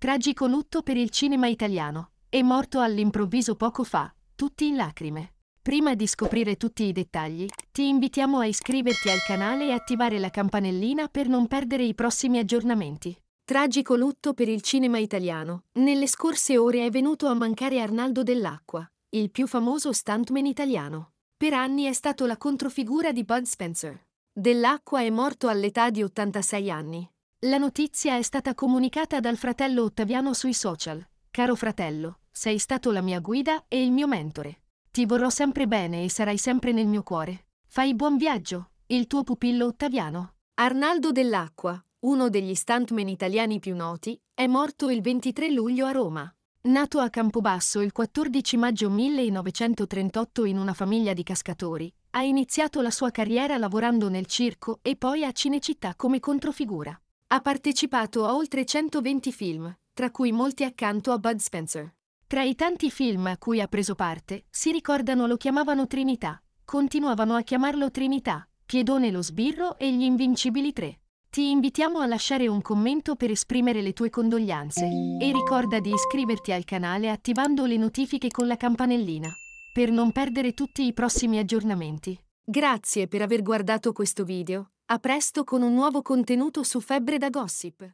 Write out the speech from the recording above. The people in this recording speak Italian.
Tragico lutto per il cinema italiano. È morto all'improvviso poco fa, tutti in lacrime. Prima di scoprire tutti i dettagli, ti invitiamo a iscriverti al canale e attivare la campanellina per non perdere i prossimi aggiornamenti. Tragico lutto per il cinema italiano. Nelle scorse ore è venuto a mancare Arnaldo Dell'Acqua, il più famoso stuntman italiano. Per anni è stato la controfigura di Bud Spencer. Dell'Acqua è morto all'età di 86 anni la notizia è stata comunicata dal fratello Ottaviano sui social. Caro fratello, sei stato la mia guida e il mio mentore. Ti vorrò sempre bene e sarai sempre nel mio cuore. Fai buon viaggio, il tuo pupillo Ottaviano. Arnaldo Dell'Acqua, uno degli stuntman italiani più noti, è morto il 23 luglio a Roma. Nato a Campobasso il 14 maggio 1938 in una famiglia di cascatori, ha iniziato la sua carriera lavorando nel circo e poi a Cinecittà come controfigura. Ha partecipato a oltre 120 film, tra cui molti accanto a Bud Spencer. Tra i tanti film a cui ha preso parte, si ricordano lo chiamavano Trinità, continuavano a chiamarlo Trinità, Piedone lo sbirro e gli Invincibili 3. Ti invitiamo a lasciare un commento per esprimere le tue condoglianze e ricorda di iscriverti al canale attivando le notifiche con la campanellina per non perdere tutti i prossimi aggiornamenti. Grazie per aver guardato questo video a presto con un nuovo contenuto su Febbre da Gossip.